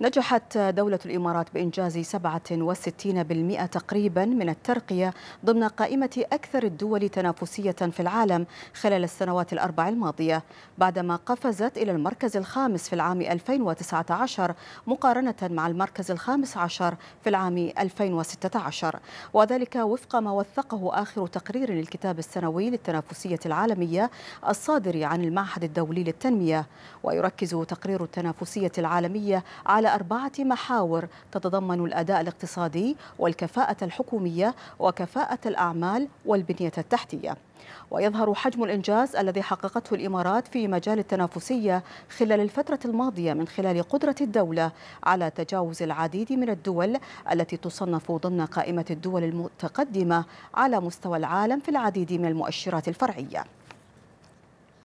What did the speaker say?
نجحت دولة الإمارات بإنجاز 67% تقريبا من الترقية ضمن قائمة أكثر الدول تنافسية في العالم خلال السنوات الأربع الماضية بعدما قفزت إلى المركز الخامس في العام 2019 مقارنة مع المركز الخامس عشر في العام 2016 وذلك وفق ما وثقه آخر تقرير للكتاب السنوي للتنافسية العالمية الصادر عن المعهد الدولي للتنمية ويركز تقرير التنافسية العالمية على أربعة محاور تتضمن الأداء الاقتصادي والكفاءة الحكومية وكفاءة الأعمال والبنية التحتية ويظهر حجم الإنجاز الذي حققته الإمارات في مجال التنافسية خلال الفترة الماضية من خلال قدرة الدولة على تجاوز العديد من الدول التي تصنف ضمن قائمة الدول المتقدمة على مستوى العالم في العديد من المؤشرات الفرعية